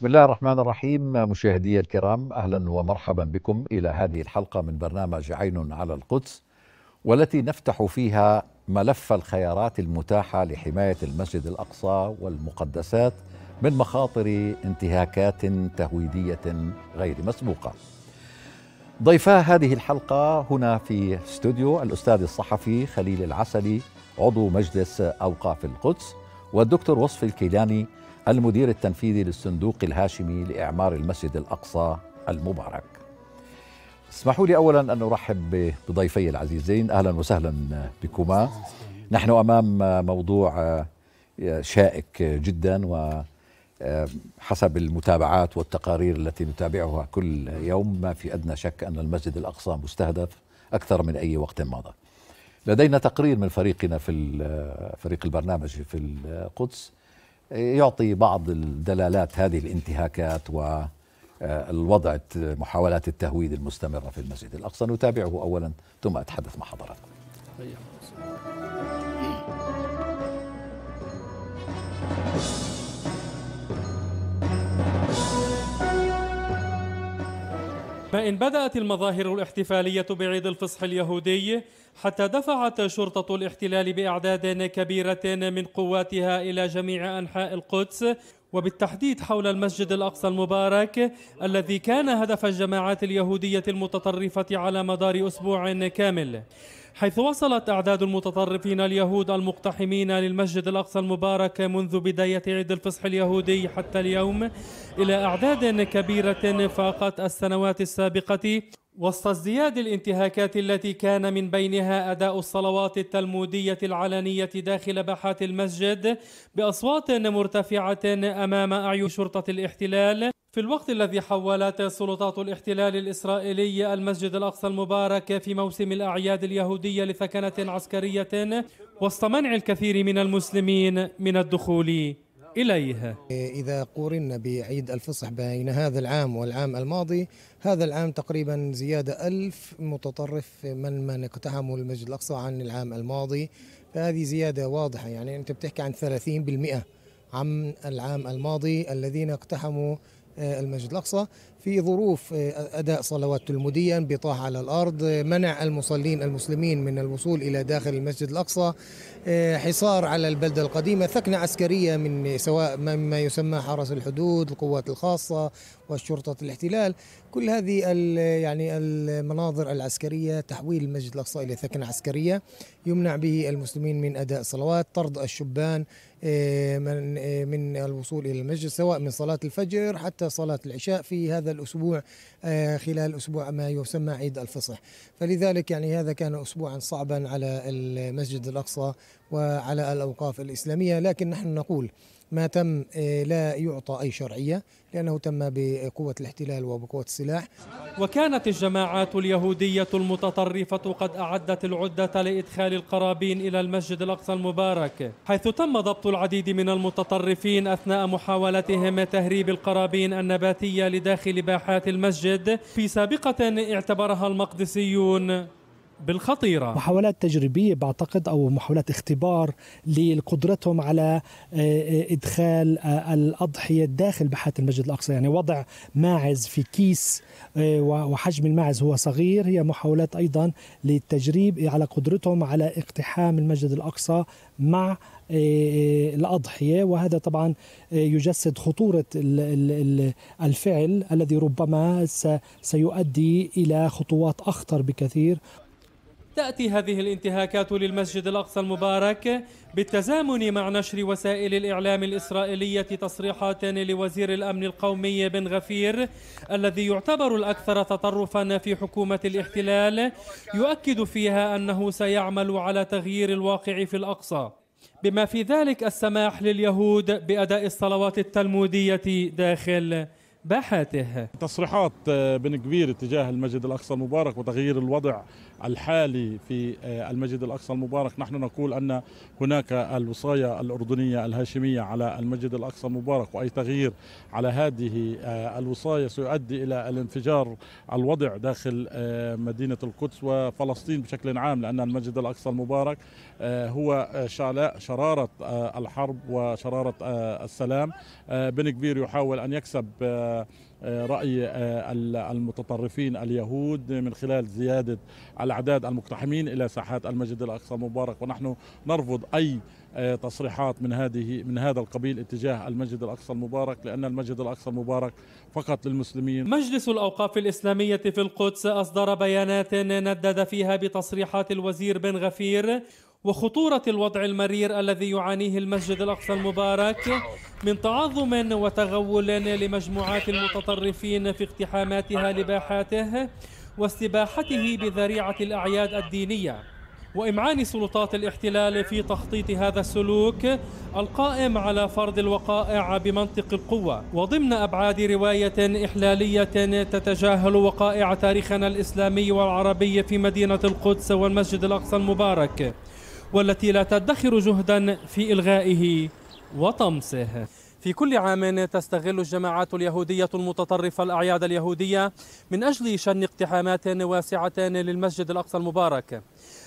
بسم الله الرحمن الرحيم مشاهدي الكرام أهلا ومرحبا بكم إلى هذه الحلقة من برنامج عين على القدس والتي نفتح فيها ملف الخيارات المتاحة لحماية المسجد الأقصى والمقدسات من مخاطر انتهاكات تهويدية غير مسبوقة ضيفا هذه الحلقة هنا في استوديو الأستاذ الصحفي خليل العسلي عضو مجلس أوقاف القدس والدكتور وصفي الكيلاني المدير التنفيذي للصندوق الهاشمي لإعمار المسجد الأقصى المبارك اسمحوا لي أولا أن أرحب بضيفي العزيزين أهلا وسهلا بكما نحن أمام موضوع آه، شائك جدا و آه، حسب المتابعات والتقارير التي نتابعها كل يوم ما في أدنى شك أن المسجد الأقصى مستهدف أكثر من أي وقت مضى لدينا تقرير من فريقنا في آه، فريق البرنامج في القدس يعطي بعض الدلالات هذه الانتهاكات والوضع آه، محاولات التهويد المستمرة في المسجد الأقصى نتابعه أولا ثم أتحدث مع حضراتكم طيب. فإن بدأت المظاهر الاحتفالية بعيد الفصح اليهودي حتى دفعت شرطة الاحتلال بأعداد كبيرة من قواتها إلى جميع أنحاء القدس وبالتحديد حول المسجد الأقصى المبارك الذي كان هدف الجماعات اليهودية المتطرفة على مدار أسبوع كامل حيث وصلت أعداد المتطرفين اليهود المقتحمين للمسجد الأقصى المبارك منذ بداية عيد الفصح اليهودي حتى اليوم إلى أعداد كبيرة فاقت السنوات السابقة وسط ازدياد الانتهاكات التي كان من بينها أداء الصلوات التلمودية العلنية داخل باحات المسجد بأصوات مرتفعة أمام أعين شرطة الاحتلال في الوقت الذي حولت سلطات الاحتلال الإسرائيلي المسجد الأقصى المبارك في موسم الأعياد اليهودية لثكنة عسكرية وسط منع الكثير من المسلمين من الدخول إليه إذا قورنا بعيد الفصح بين هذا العام والعام الماضي هذا العام تقريبا زيادة ألف متطرف من من اقتحموا المسجد الأقصى عن العام الماضي فهذه زيادة واضحة يعني أنت بتحكي عن 30% عن العام الماضي الذين اقتحموا المسجد الأقصى في ظروف آه، أداء صلوات تلمودية انبطاح على الأرض منع المصلين المسلمين من الوصول إلى داخل المسجد الأقصى آه، حصار على البلدة القديمة ثكنة عسكرية من سواء مما يسمى حرس الحدود القوات الخاصة والشرطة الاحتلال كل هذه ال يعني المناظر العسكرية تحويل المسجد الأقصى إلى ثكنة عسكرية يمنع به المسلمين من أداء صلوات طرد الشبان آه، من آه، من الوصول الى المسجد سواء من صلاه الفجر حتى صلاه العشاء في هذا الاسبوع آه، خلال اسبوع ما يسمى عيد الفصح فلذلك يعني هذا كان اسبوعا صعبا على المسجد الاقصى وعلى الاوقاف الاسلاميه لكن نحن نقول ما تم آه، لا يعطى أي شرعية لأنه تم بقوة الاحتلال وبقوة السلاح وكانت الجماعات اليهودية المتطرفة قد أعدت العدة لإدخال القرابين إلى المسجد الأقصى المبارك حيث تم ضبط العديد من المتطرفين أثناء محاولتهم تهريب القرابين النباتية لداخل باحات المسجد في سابقة اعتبرها المقدسيون بالخطيرة محاولات تجريبية بعتقد أو محاولات اختبار لقدرتهم على آه، آه، إدخال آه، الأضحية داخل بحات المسجد الأقصى يعني وضع ماعز في كيس وحجم الماعز هو صغير هي محاولات أيضا للتجريب على قدرتهم على اقتحام المسجد الأقصى مع الأضحية وهذا طبعا يجسد خطورة الفعل الذي ربما سيؤدي إلى خطوات أخطر بكثير تأتي هذه الانتهاكات للمسجد الأقصى المبارك بالتزامن مع نشر وسائل الإعلام الإسرائيلية تصريحات لوزير الأمن القومي بن غفير الذي يعتبر الأكثر تطرفا في حكومة الاحتلال يؤكد فيها أنه سيعمل على تغيير الواقع في الأقصى بما في ذلك السماح لليهود بأداء الصلوات التلمودية داخل باحاته تصريحات آه، بن كبير اتجاه المسجد الأقصى المبارك وتغيير الوضع الحالي في آه، المسجد الأقصى المبارك نحن نقول أن هناك الوصاية الأردنية الهاشمية على المسجد الأقصى المبارك وأي تغيير على هذه آه، الوصاية سيؤدي إلى الانفجار الوضع داخل آه، مدينة القدس وفلسطين بشكل عام لأن المسجد الأقصى المبارك هو شرارة الحرب وشرارة السلام بن كبير يحاول أن يكسب آه، راي آه، المتطرفين اليهود من خلال زياده الاعداد المقتحمين الى ساحات المسجد الاقصى المبارك ونحن نرفض اي آه، تصريحات من هذه من هذا القبيل اتجاه المسجد الاقصى المبارك لان المسجد الاقصى المبارك فقط للمسلمين. مجلس الاوقاف الاسلاميه في القدس اصدر بيانات ندد فيها بتصريحات الوزير بن غفير وخطورة الوضع المرير الذي يعانيه المسجد الأقصى المبارك من تعظم وتغول لمجموعات المتطرفين في اقتحاماتها لباحاته واستباحته بذريعة الأعياد الدينية وإمعان سلطات الاحتلال في تخطيط هذا السلوك القائم على فرض الوقائع بمنطق القوة وضمن أبعاد رواية إحلالية تتجاهل وقائع تاريخنا الإسلامي والعربي في مدينة القدس والمسجد الأقصى المبارك والتي لا تدخر جهدا في إلغائه وطمسه في كل عام تستغل الجماعات اليهودية المتطرفة الأعياد اليهودية من أجل شن اقتحامات واسعة للمسجد الأقصى المبارك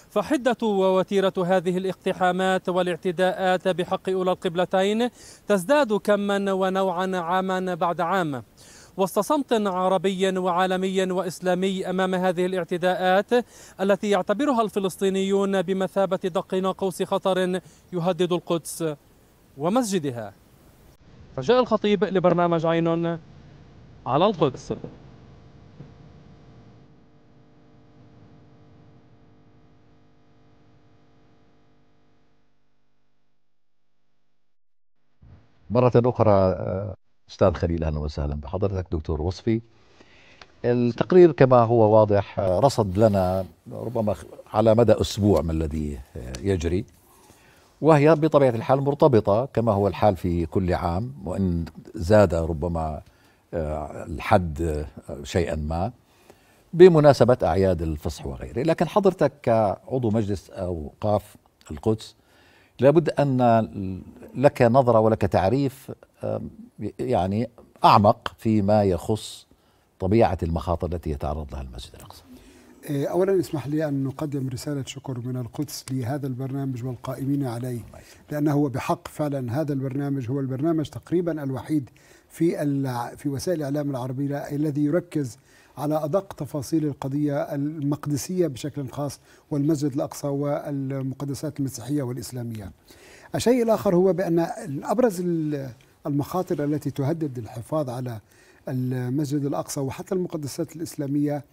فحدة ووتيرة هذه الاقتحامات والاعتداءات بحق أولى القبلتين تزداد كما ونوعا عاما بعد عام وسط صمت عربي وعالمي وإسلامي أمام هذه الاعتداءات التي يعتبرها الفلسطينيون بمثابة دق ناقوس خطر يهدد القدس ومسجدها رجاء الخطيب لبرنامج عين على القدس مرة أخرى آه، استاذ خليل اهلا وسهلا بحضرتك دكتور وصفي التقرير كما هو واضح رصد لنا ربما على مدى اسبوع ما الذي يجري وهي بطبيعه الحال مرتبطه كما هو الحال في كل عام وان زاد ربما آه، الحد آه، شيئا ما بمناسبه اعياد الفصح وغيره، لكن حضرتك كعضو مجلس او قاف القدس لابد ان لك نظره ولك تعريف يعني اعمق فيما يخص طبيعه المخاطر التي يتعرض لها المسجد الاقصى. إيه، اولا اسمح لي ان نقدم رساله شكر من القدس لهذا البرنامج والقائمين عليه لانه بحق فعلا هذا البرنامج هو البرنامج تقريبا الوحيد في في وسائل الاعلام العربيه الذي يركز على ادق تفاصيل القضيه المقدسيه بشكل خاص والمسجد الاقصى والمقدسات المسيحيه والاسلاميه. الشيء الاخر هو بان ابرز المخاطر التي تهدد الحفاظ على المسجد الأقصى وحتى المقدسات الإسلامية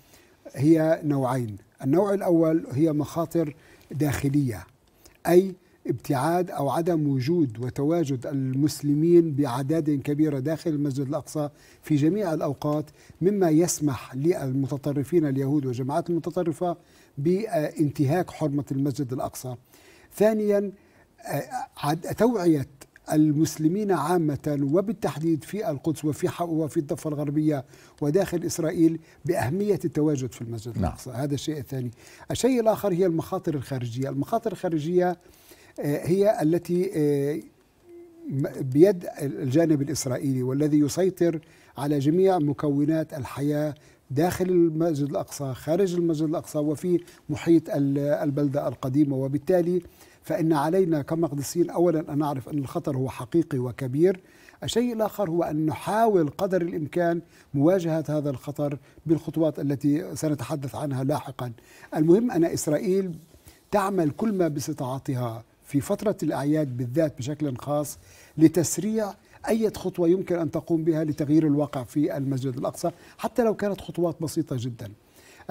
هي نوعين النوع الأول هي مخاطر داخلية أي ابتعاد او عدم وجود وتواجد المسلمين باعداد كبيره داخل المسجد الاقصى في جميع الاوقات مما يسمح للمتطرفين اليهود والجماعات المتطرفه بانتهاك حرمه المسجد الاقصى. ثانيا آه، توعيه المسلمين عامة وبالتحديد في القدس وفي وفي الضفة الغربية وداخل إسرائيل بأهمية التواجد في المسجد نعم. هذا الشيء الثاني الشيء الآخر هي المخاطر الخارجية المخاطر الخارجية آه، هي التي آه، بيد الجانب الإسرائيلي والذي يسيطر على جميع مكونات الحياة داخل المسجد الأقصى خارج المسجد الأقصى وفي محيط البلدة القديمة وبالتالي فإن علينا كمقدسيين أولا أن نعرف أن الخطر هو حقيقي وكبير الشيء الآخر هو أن نحاول قدر الإمكان مواجهة هذا الخطر بالخطوات التي سنتحدث عنها لاحقا المهم أن إسرائيل تعمل كل ما باستطاعتها في فترة الأعياد بالذات بشكل خاص لتسريع أي خطوة يمكن أن تقوم بها لتغيير الواقع في المسجد الأقصى حتى لو كانت خطوات بسيطة جدا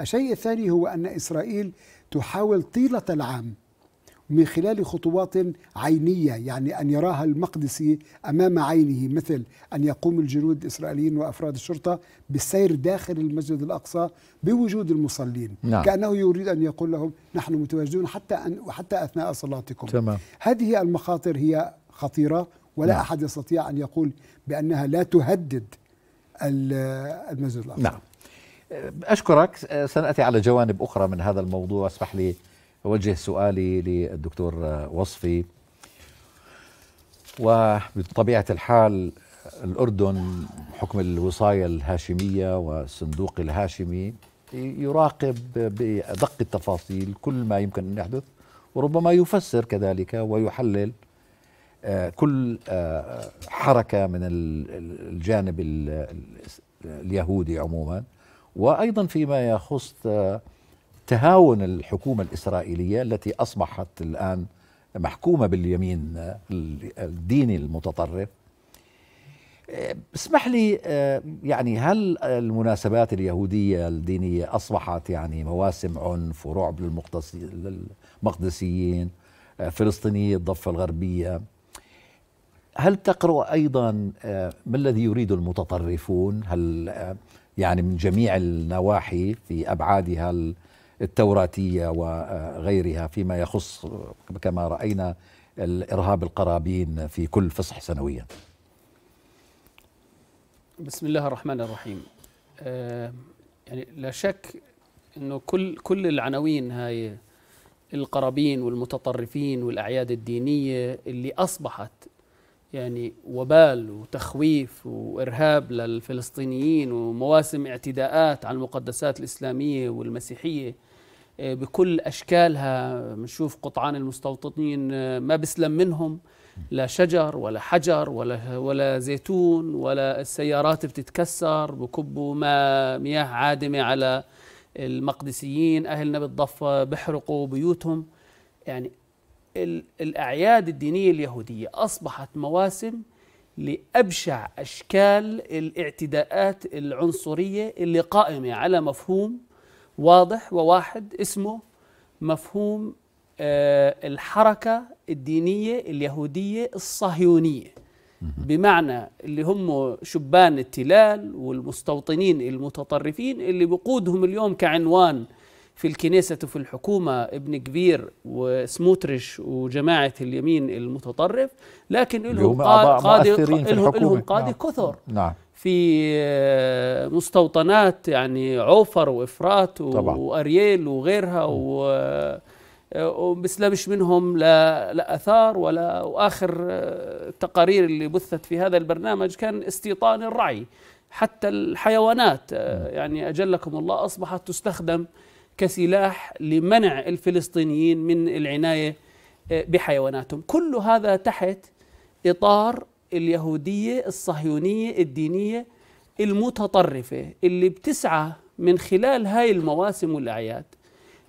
الشيء الثاني هو أن إسرائيل تحاول طيلة العام من خلال خطوات عينية يعني أن يراها المقدسي أمام عينه مثل أن يقوم الجنود الإسرائيليين وأفراد الشرطة بالسير داخل المسجد الأقصى بوجود المصلين نعم. كأنه يريد أن يقول لهم نحن متواجدون حتى, أن حتى أثناء صلاتكم تمام. هذه المخاطر هي خطيرة ولا نعم. أحد يستطيع أن يقول بأنها لا تهدد المسجد الأقصى نعم أشكرك سنأتي على جوانب أخرى من هذا الموضوع اسمح لي أوجه سؤالي للدكتور وصفي وبطبيعة الحال الأردن حكم الوصاية الهاشمية والصندوق الهاشمي يراقب بأدق التفاصيل كل ما يمكن أن يحدث وربما يفسر كذلك ويحلل آه، كل آه، حركة من الجانب اليهودي عموما وأيضا فيما يخص آه، تهاون الحكومة الإسرائيلية التي أصبحت الآن محكومة باليمين الديني المتطرف اسمح لي يعني هل المناسبات اليهودية الدينية أصبحت يعني مواسم عنف ورعب للمقدسيين فلسطينية الضفة الغربية هل تقرأ أيضا ما الذي يريد المتطرفون هل يعني من جميع النواحي في أبعادها التوراتية وغيرها فيما يخص كما رأينا الإرهاب القرابين في كل فصح سنويا بسم الله الرحمن الرحيم آه، يعني لا شك انه كل كل العناوين هاي القرابين والمتطرفين والاعياد الدينيه اللي اصبحت يعني وبال وتخويف وارهاب للفلسطينيين ومواسم اعتداءات على المقدسات الاسلاميه والمسيحيه بكل اشكالها بنشوف قطعان المستوطنين آه، ما بسلم منهم لا شجر ولا حجر ولا ولا زيتون ولا السيارات بتتكسر بكبوا ما مياه عادمه على المقدسيين اهلنا بالضفه بحرقوا بيوتهم يعني الاعياد الدينيه اليهوديه اصبحت مواسم لابشع اشكال الاعتداءات العنصريه اللي قائمه على مفهوم واضح وواحد اسمه مفهوم آه، الحركة الدينية اليهودية الصهيونية بمعنى اللي هم شبان التلال والمستوطنين المتطرفين اللي بقودهم اليوم كعنوان في الكنيسة وفي الحكومة ابن كبير وسموتريش وجماعة اليمين المتطرف لكن لهم قادة قادة قادة كثر نعم. في آه، مستوطنات يعني عوفر وإفرات وأرييل وغيرها و آه، وبسلمش منهم لا, لا أثار ولا وآخر التقارير آه، اللي بثت في هذا البرنامج كان استيطان الرعي حتى الحيوانات يعني أجلكم الله أصبحت تستخدم كسلاح لمنع الفلسطينيين من العناية بحيواناتهم كل هذا تحت إطار اليهودية الصهيونية الدينية المتطرفة اللي بتسعى من خلال هاي المواسم والأعياد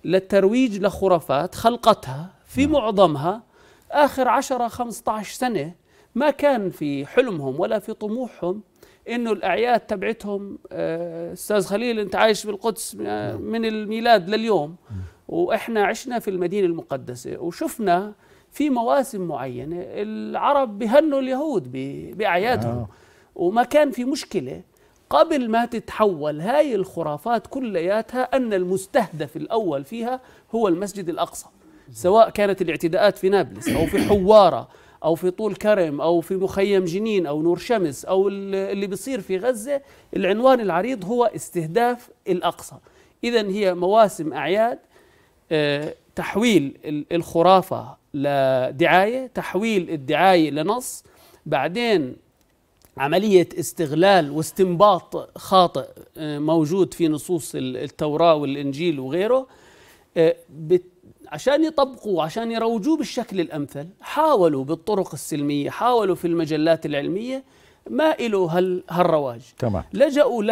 للترويج لخرافات خلقتها في نعم. معظمها آخر 10 15 سنة ما كان في حلمهم ولا في طموحهم انه الاعياد تبعتهم آه، استاذ خليل انت عايش بالقدس آه، نعم. من الميلاد لليوم نعم. واحنا عشنا في المدينه المقدسه وشفنا في مواسم معينه العرب بيهنوا اليهود باعيادهم آه. وما كان في مشكله قبل ما تتحول هاي الخرافات كلياتها ان المستهدف الاول فيها هو المسجد الاقصى سواء كانت الاعتداءات في نابلس او في حواره او في طول كرم او في مخيم جنين او نور شمس او اللي بيصير في غزه العنوان العريض هو استهداف الاقصى اذا هي مواسم اعياد آه، تحويل الخرافة لدعاية تحويل الدعاية لنص بعدين عملية استغلال واستنباط خاطئ آه، موجود في نصوص التوراة والإنجيل وغيره آه، عشان يطبقوا عشان يروجوه بالشكل الأمثل حاولوا بالطرق السلمية حاولوا في المجلات العلمية ما له هالرواج تمام لجأوا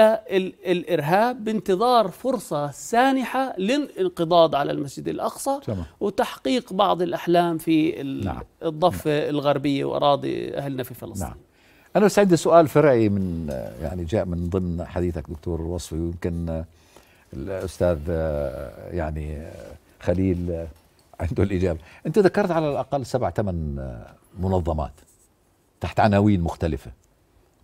للإرهاب بانتظار فرصة سانحة للانقضاض على المسجد الأقصى تمام. وتحقيق بعض الأحلام في نعم. الضفة نعم. الغربية وأراضي أهلنا في فلسطين نعم. أنا بس عندي سؤال فرعي من يعني جاء من ضمن حديثك دكتور وصفي ويمكن الأستاذ يعني خليل عنده الإجابة أنت ذكرت على الأقل سبع ثمان منظمات تحت عناوين مختلفة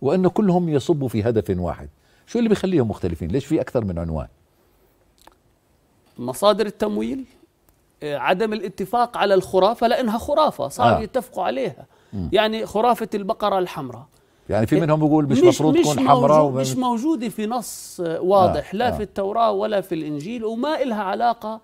وأن كلهم يصبوا في هدف واحد شو اللي بيخليهم مختلفين ليش في أكثر من عنوان مصادر التمويل آه، عدم الاتفاق على الخرافة لأنها خرافة صار آه. يتفقوا عليها م. يعني خرافة البقرة الحمراء يعني في إيه، منهم بيقول مش, مش مفروض تكون حمراء ومن... مش موجودة في نص آه، واضح آه. لا آه. في التوراة ولا في الإنجيل وما إلها علاقة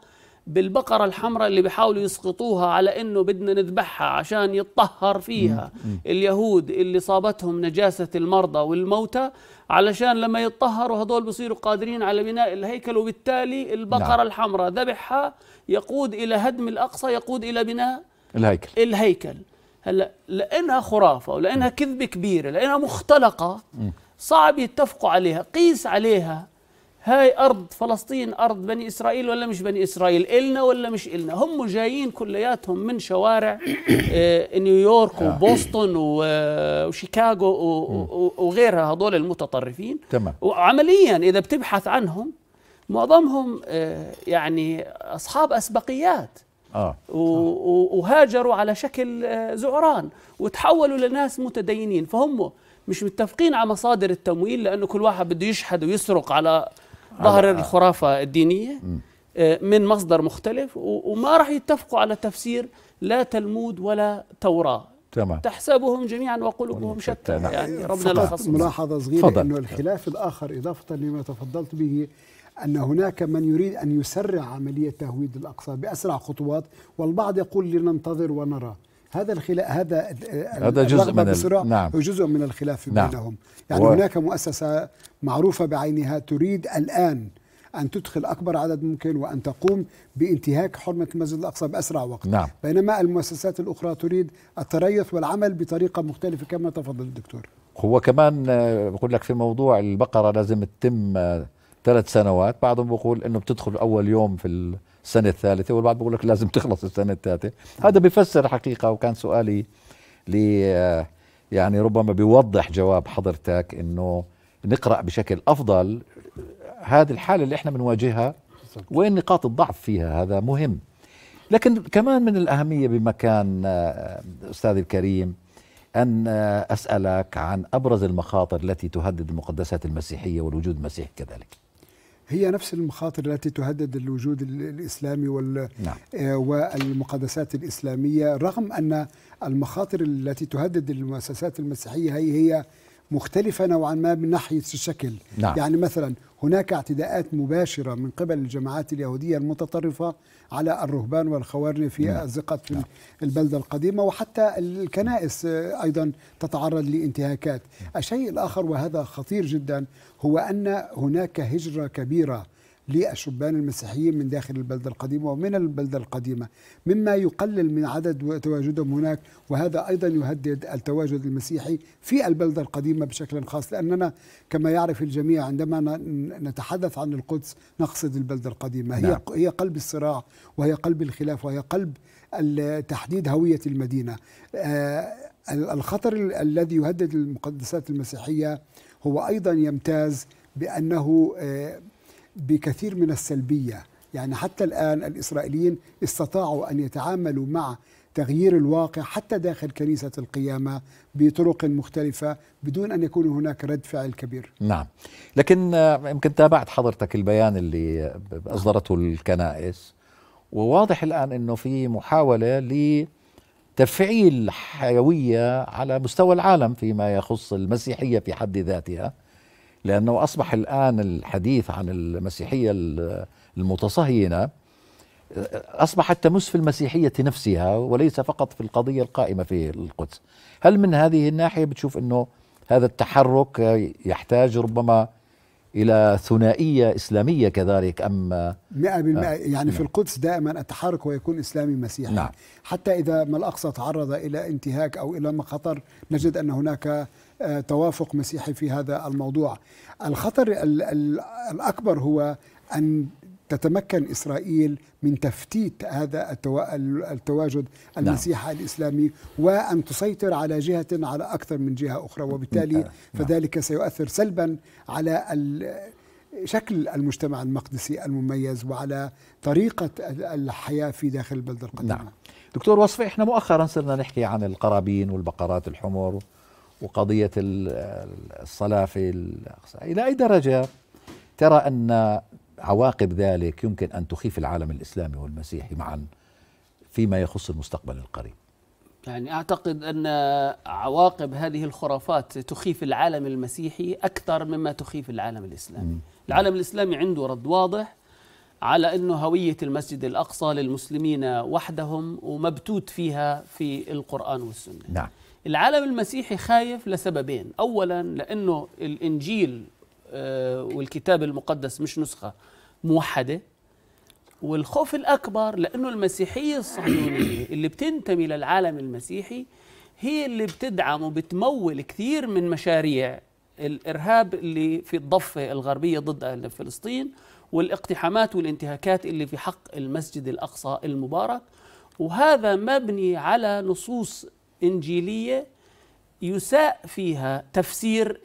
بالبقرة الحمراء اللي بيحاولوا يسقطوها على انه بدنا نذبحها عشان يتطهر فيها اليهود اللي صابتهم نجاسة المرضى والموتى علشان لما يتطهروا هذول بصيروا قادرين على بناء الهيكل وبالتالي البقرة نعم. الحمراء ذبحها يقود الى هدم الاقصى يقود الى بناء الهيكل الهيكل هلا لانها خرافة ولانها كذبة كبيرة لانها مختلقة صعب يتفقوا عليها قيس عليها هاي أرض فلسطين أرض بني إسرائيل ولا مش بني إسرائيل إلنا ولا مش إلنا هم جايين كلياتهم من شوارع آه، نيويورك آه. وبوسطن آه، وشيكاغو وغيرها هذول المتطرفين تمام وعمليا إذا بتبحث عنهم معظمهم يعني أصحاب أسبقيات آه. وهاجروا على شكل زعران وتحولوا لناس متدينين فهم مش متفقين على مصادر التمويل لانه كل واحد بده يشحد ويسرق على ظهر آه. الخرافة الدينية آه، من مصدر مختلف وما راح يتفقوا على تفسير لا تلمود ولا توراة تمام تحسبهم جميعا وقلوبهم شتى نعم. يعني ربنا لا ملاحظة صغيرة أنه الخلاف الآخر إضافة لما تفضلت به أن هناك من يريد أن يسرع عملية تهويد الأقصى بأسرع خطوات والبعض يقول لننتظر ونرى هذا الخلاف هذا هذا جزء من الصراع نعم. جزء من الخلاف نعم. بينهم يعني و... هناك مؤسسه معروفه بعينها تريد الان أن تدخل أكبر عدد ممكن وأن تقوم بانتهاك حرمة المسجد الأقصى بأسرع وقت نعم. بينما المؤسسات الأخرى تريد التريث والعمل بطريقة مختلفة كما تفضل الدكتور هو كمان بقول آه، لك في موضوع البقرة لازم تتم آه، ثلاث سنوات بعضهم بيقول أنه بتدخل أول يوم في السنه الثالثه والبعض بيقول لك لازم تخلص السنه الثالثه هذا بفسر حقيقه وكان سؤالي لي آه، يعني ربما بيوضح جواب حضرتك انه نقرا بشكل افضل هذه الحاله اللي احنا بنواجهها وين نقاط الضعف فيها هذا مهم لكن كمان من الاهميه بمكان آه، استاذي الكريم ان آه، اسالك عن ابرز المخاطر التي تهدد المقدسات المسيحيه والوجود المسيحي كذلك هي نفس المخاطر التي تهدد الوجود الإسلامي وال نعم. آه، والمقدسات الإسلامية رغم أن المخاطر التي تهدد المؤسسات المسيحية هي هي مختلفة نوعا ما من ناحية الشكل نعم. يعني مثلا هناك اعتداءات مباشرة من قبل الجماعات اليهودية المتطرفة على الرهبان والخوارج في نعم. أزقة في نعم. البلدة القديمة وحتى الكنائس أيضا تتعرض لانتهاكات نعم. الشيء الآخر وهذا خطير جدا هو أن هناك هجرة كبيرة للشبان المسيحيين من داخل البلدة القديمة ومن البلدة القديمة مما يقلل من عدد تواجدهم هناك وهذا أيضا يهدد التواجد المسيحي في البلدة القديمة بشكل خاص لأننا كما يعرف الجميع عندما نتحدث عن القدس نقصد البلدة القديمة نعم. هي هي قلب الصراع وهي قلب الخلاف وهي قلب تحديد هوية المدينة آه، الخطر الذي يهدد المقدسات المسيحية هو أيضا يمتاز بأنه آه، بكثير من السلبيه يعني حتى الان الاسرائيليين استطاعوا ان يتعاملوا مع تغيير الواقع حتى داخل كنيسه القيامه بطرق مختلفه بدون ان يكون هناك رد فعل كبير. نعم، لكن آه، يمكن تابعت حضرتك البيان اللي اصدرته الكنائس وواضح الان انه في محاوله لتفعيل حيويه على مستوى العالم فيما يخص المسيحيه في حد ذاتها. لأنه أصبح الآن الحديث عن المسيحية المتصهينة أصبحت تمس في المسيحية نفسها وليس فقط في القضية القائمة في القدس هل من هذه الناحية بتشوف أنه هذا التحرك يحتاج ربما إلى ثنائية إسلامية كذلك أم مئة بالمئة آه، يعني في نعم. القدس دائما التحرك ويكون إسلامي مسيحي نعم. حتى إذا ما الأقصى تعرض إلى انتهاك أو إلى مخطر خطر نجد أن هناك توافق مسيحي في هذا الموضوع الخطر الأكبر هو أن تتمكن إسرائيل من تفتيت هذا التواجد نعم. المسيحي نعم. الإسلامي وأن تسيطر على جهة على أكثر من جهة أخرى وبالتالي نعم. فذلك سيؤثر سلبا على شكل المجتمع المقدسي المميز وعلى طريقة الحياة في داخل البلدة القديمة نعم. دكتور وصفي احنا مؤخرا صرنا نحكي عن القرابين والبقرات الحمر وقضية الصلاة في الأقصى إلى أي درجة ترى أن عواقب ذلك يمكن أن تخيف العالم الإسلامي والمسيحي معا فيما يخص المستقبل القريب يعني أعتقد أن عواقب هذه الخرافات تخيف العالم المسيحي أكثر مما تخيف العالم الإسلامي العالم الإسلامي عنده رد واضح على أنه هوية المسجد الأقصى للمسلمين وحدهم ومبتوت فيها في القرآن والسنة نعم العالم المسيحي خايف لسببين اولا لانه الانجيل آه، والكتاب المقدس مش نسخه موحده والخوف الاكبر لانه المسيحيه الصهيونيه اللي بتنتمي للعالم المسيحي هي اللي بتدعم وبتمول كثير من مشاريع الارهاب اللي في الضفه الغربيه ضد اهل فلسطين والاقتحامات والانتهاكات اللي في حق المسجد الاقصى المبارك وهذا مبني على نصوص إنجيلية يساء فيها تفسير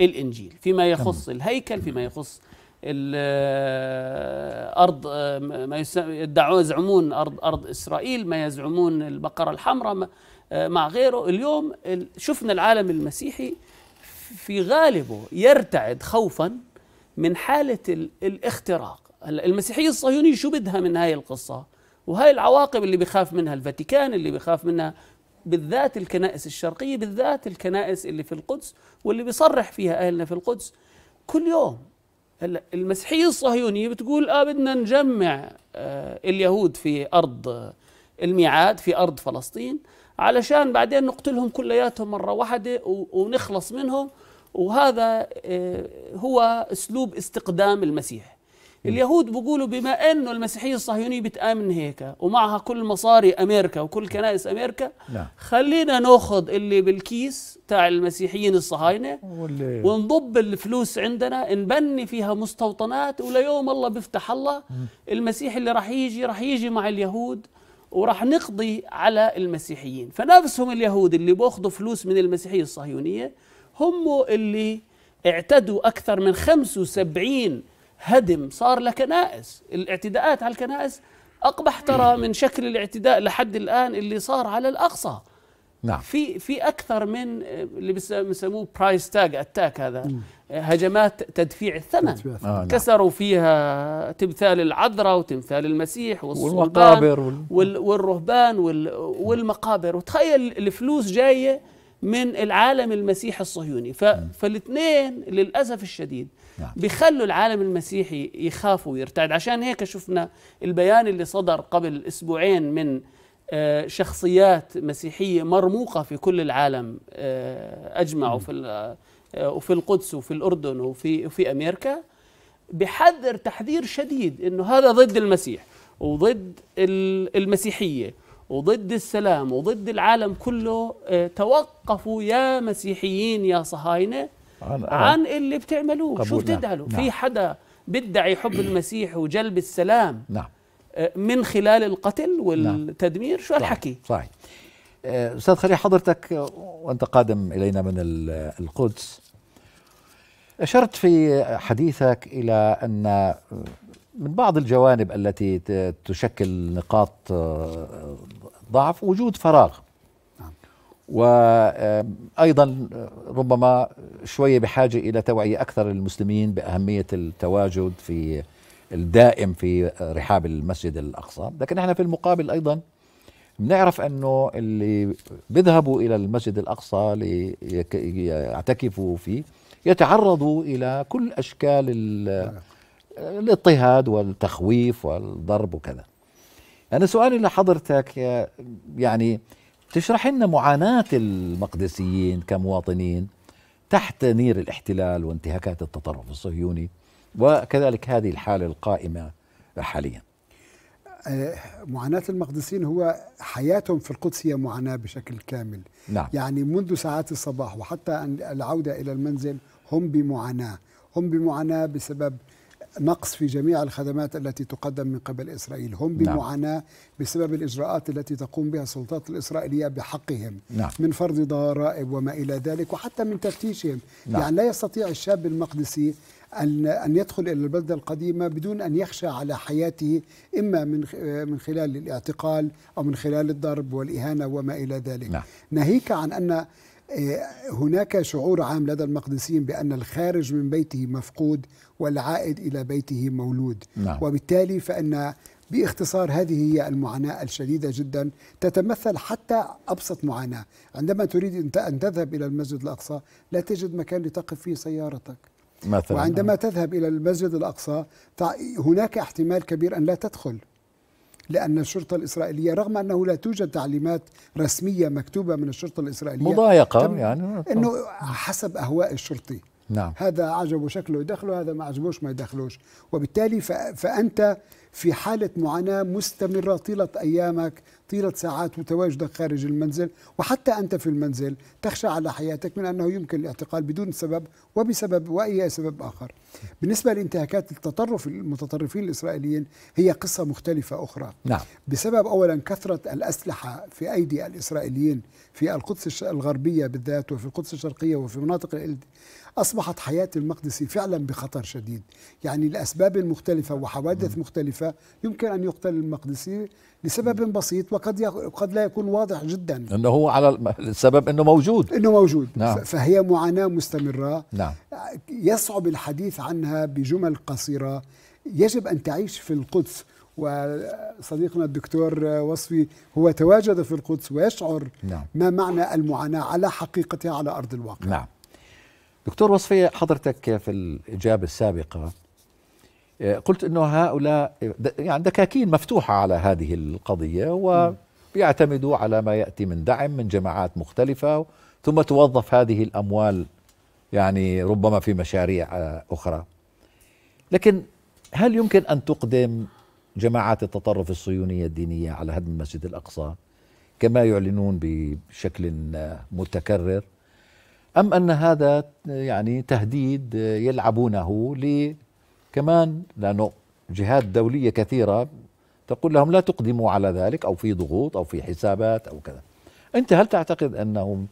الإنجيل فيما يخص الهيكل فيما يخص الارض آه، آه، ما يدعون يزعمون ارض ارض اسرائيل ما يزعمون البقره الحمراء آه، مع غيره اليوم شفنا العالم المسيحي في غالبه يرتعد خوفا من حاله الاختراق المسيحيه الصهيونيه شو بدها من هاي القصه وهاي العواقب اللي بيخاف منها الفاتيكان اللي بيخاف منها بالذات الكنائس الشرقية بالذات الكنائس اللي في القدس واللي بيصرح فيها أهلنا في القدس كل يوم هلا المسيحية الصهيونية بتقول آه بدنا نجمع آه اليهود في أرض آه الميعاد في أرض فلسطين علشان بعدين نقتلهم كلياتهم مرة واحدة ونخلص منهم وهذا آه هو أسلوب استقدام المسيح اليهود بيقولوا بما انه المسيحيه الصهيونيه بتامن هيك ومعها كل مصاري امريكا وكل نعم. كنائس امريكا نعم. خلينا ناخذ اللي بالكيس تاع المسيحيين الصهاينه ونضب الفلوس عندنا نبني فيها مستوطنات وليوم الله بيفتح الله المسيح اللي راح يجي راح يجي مع اليهود وراح نقضي على المسيحيين فنفسهم اليهود اللي بياخذوا فلوس من المسيحيه الصهيونيه هم اللي اعتدوا اكثر من 75 هدم صار لكنائس الاعتداءات على الكنائس اقبح ترى من شكل الاعتداء لحد الان اللي صار على الاقصى نعم في في اكثر من اللي بيسموه برايس تاج اتاك هذا هجمات تدفيع الثمن آه نعم. كسروا فيها تمثال العذراء وتمثال المسيح والمقابر وال... والرهبان وال... والمقابر وتخيل الفلوس جايه من العالم المسيحي الصهيوني ف... فالاثنين للاسف الشديد نعم. بيخلوا العالم المسيحي يخاف ويرتعد عشان هيك شفنا البيان اللي صدر قبل اسبوعين من آه، شخصيات مسيحيه مرموقه في كل العالم آه، اجمع وفي آه، وفي القدس وفي الاردن وفي وفي امريكا بحذر تحذير شديد انه هذا ضد المسيح وضد المسيحيه وضد السلام وضد العالم كله توقفوا يا مسيحيين يا صهاينه عن, عن اللي بتعملوه شو بتدعلوا نعم. في نعم. حدا بيدعي حب المسيح وجلب السلام نعم آه، من خلال القتل نعم. والتدمير شو الحكي صحيح آه، استاذ خليل حضرتك وانت قادم الينا من القدس اشرت في حديثك الى ان من بعض الجوانب التي تشكل نقاط آه، ضعف وجود فراغ وايضا ربما شويه بحاجه الى توعيه اكثر للمسلمين باهميه التواجد في الدائم في رحاب المسجد الاقصى، لكن احنا في المقابل ايضا بنعرف انه اللي بيذهبوا الى المسجد الاقصى ليعتكفوا فيه يتعرضوا الى كل اشكال الاضطهاد والتخويف والضرب وكذا. انا سؤالي لحضرتك يعني تشرح لنا معاناة المقدسيين كمواطنين تحت نير الاحتلال وانتهاكات التطرف الصهيوني وكذلك هذه الحالة القائمة حاليا آه، معاناة المقدسين هو حياتهم في القدس هي معاناة بشكل كامل نعم. يعني منذ ساعات الصباح وحتى العودة إلى المنزل هم بمعاناة هم بمعاناة بسبب نقص في جميع الخدمات التي تقدم من قبل إسرائيل هم نعم. بمعاناة بسبب الإجراءات التي تقوم بها السلطات الإسرائيلية بحقهم نعم. من فرض ضرائب وما إلى ذلك وحتى من تفتيشهم نعم. يعني لا يستطيع الشاب المقدسي أن أن يدخل إلى البلدة القديمة بدون أن يخشى على حياته إما من من خلال الاعتقال أو من خلال الضرب والإهانة وما إلى ذلك نعم. ناهيك عن أن آه، هناك شعور عام لدى المقدسيين بأن الخارج من بيته مفقود والعائد إلى بيته مولود نعم. وبالتالي فإن باختصار هذه هي المعاناة الشديدة جدا تتمثل حتى أبسط معاناة عندما تريد أن تذهب إلى المسجد الأقصى لا تجد مكان لتقف فيه سيارتك مثلا وعندما تذهب إلى المسجد الأقصى هناك احتمال كبير أن لا تدخل لأن الشرطة الإسرائيلية رغم أنه لا توجد تعليمات رسمية مكتوبة من الشرطة الإسرائيلية مضايقة يعني أنه حسب أهواء الشرطي نعم. هذا عجبه شكله يدخله هذا ما عجبوش ما يدخلوش وبالتالي فأنت في حالة معاناة مستمرة طيلة أيامك طيلة ساعات متواجدة خارج المنزل وحتى أنت في المنزل تخشى على حياتك من أنه يمكن الاعتقال بدون سبب وبسبب وأي سبب آخر بالنسبة لانتهاكات التطرف المتطرفين الإسرائيليين هي قصة مختلفة أخرى نعم. بسبب أولا كثرة الأسلحة في أيدي الإسرائيليين في القدس الغربية بالذات وفي القدس الشرقية وفي مناطق أصبحت حياة المقدسي فعلا بخطر شديد يعني لأسباب مختلفة وحوادث مختلفة يمكن أن يقتل المقدسي لسبب بسيط وقد يق... قد لا يكون واضح جدا انه هو على السبب انه موجود انه موجود نعم. فهي معاناه مستمره نعم. يصعب الحديث عنها بجمل قصيره يجب ان تعيش في القدس وصديقنا الدكتور وصفي هو تواجد في القدس ويشعر نعم. ما معنى المعاناه على حقيقتها على ارض الواقع نعم دكتور وصفي حضرتك في الاجابه السابقه قلت انه هؤلاء يعني دكاكين مفتوحه على هذه القضيه ويعتمدوا على ما ياتي من دعم من جماعات مختلفه ثم توظف هذه الاموال يعني ربما في مشاريع آه، اخرى لكن هل يمكن ان تقدم جماعات التطرف الصهيونيه الدينيه على هدم المسجد الاقصى كما يعلنون بشكل آه، متكرر ام ان هذا آه، يعني تهديد يلعبونه ل كمان لأنه جهات دولية كثيرة تقول لهم لا تقدموا على ذلك أو في ضغوط أو في حسابات أو كذا أنت هل تعتقد أنهم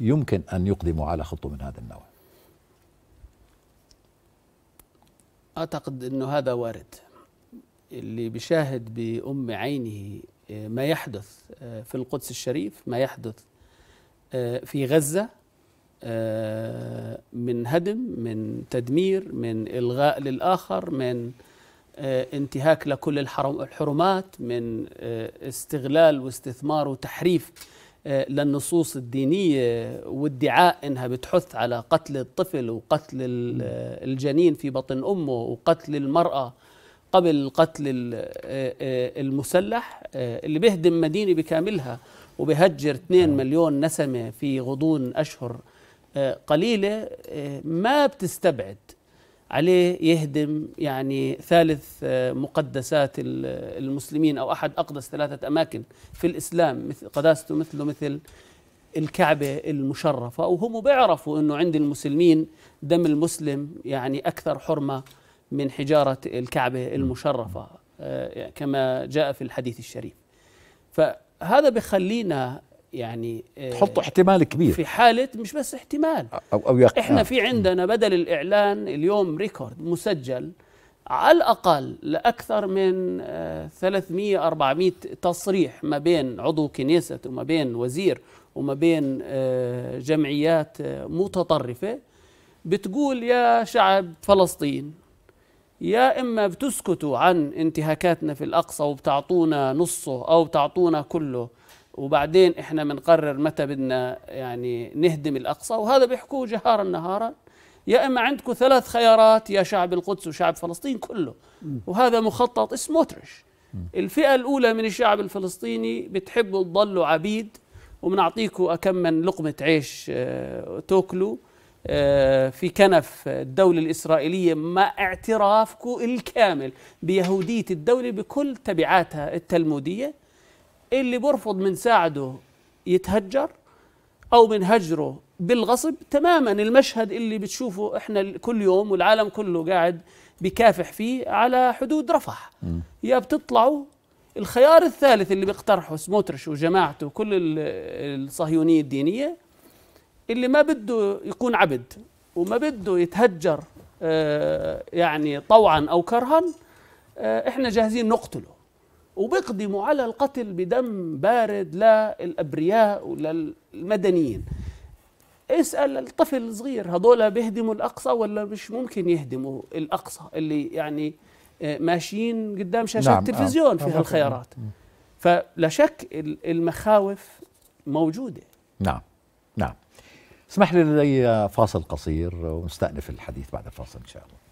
يمكن أن يقدموا على خطوة من هذا النوع أعتقد أنه هذا وارد اللي بيشاهد بأم عينه آه، ما يحدث آه، في القدس الشريف ما يحدث آه، في غزة آه، من هدم من تدمير من إلغاء للآخر من آه، انتهاك لكل الحرمات من آه، استغلال واستثمار وتحريف للنصوص الدينية وادعاء أنها بتحث على قتل الطفل وقتل الجنين في بطن أمه وقتل المرأة قبل قتل المسلح اللي بيهدم مدينة بكاملها وبيهجر 2 مليون نسمة في غضون أشهر آه، قليله آه، ما بتستبعد عليه يهدم يعني ثالث آه، مقدسات المسلمين او احد اقدس ثلاثه اماكن في الاسلام مثل قداسته مثله مثل الكعبه المشرفه وهم بيعرفوا انه عند المسلمين دم المسلم يعني اكثر حرمه من حجاره الكعبه المشرفه كما جاء في الحديث الشريف فهذا بخلينا يعني آه، تحطوا احتمال كبير في حاله مش بس احتمال او او احنا في عندنا بدل الاعلان اليوم ريكورد مسجل على الاقل لاكثر من 300 آه، 400 تصريح ما بين عضو كنيسة وما بين وزير وما بين آه، جمعيات متطرفه بتقول يا شعب فلسطين يا اما بتسكتوا عن انتهاكاتنا في الاقصى وبتعطونا نصه او بتعطونا كله وبعدين احنا بنقرر متى بدنا يعني نهدم الاقصى وهذا بيحكوه جهارا نهارا يا اما عندكم ثلاث خيارات يا شعب القدس وشعب فلسطين كله وهذا مخطط اسمه ترش الفئه الاولى من الشعب الفلسطيني بتحبوا تضلوا عبيد وبنعطيكم أكم من لقمة عيش آه، تاكلوا آه، في كنف الدولة الإسرائيلية مع اعترافكم الكامل بيهودية الدولة بكل تبعاتها التلمودية اللي بيرفض من ساعده يتهجر او من هجره بالغصب تماما المشهد اللي بتشوفه احنا كل يوم والعالم كله قاعد بكافح فيه على حدود رفح م. يا بتطلعوا الخيار الثالث اللي بيقترحه سموترش وجماعته وكل الصهيونية الدينية اللي ما بده يكون عبد وما بده يتهجر آه، يعني طوعا أو كرها آه، احنا جاهزين نقتله وبيقدموا على القتل بدم بارد للابرياء وللمدنيين اسال الطفل الصغير هذول بيهدموا الاقصى ولا مش ممكن يهدموا الاقصى اللي يعني آه، ماشيين قدام شاشه نعم. آه، التلفزيون في آه، هالخيارات فلا شك المخاوف موجوده نعم نعم اسمح لي لدي فاصل قصير ونستأنف الحديث بعد الفاصل ان شاء الله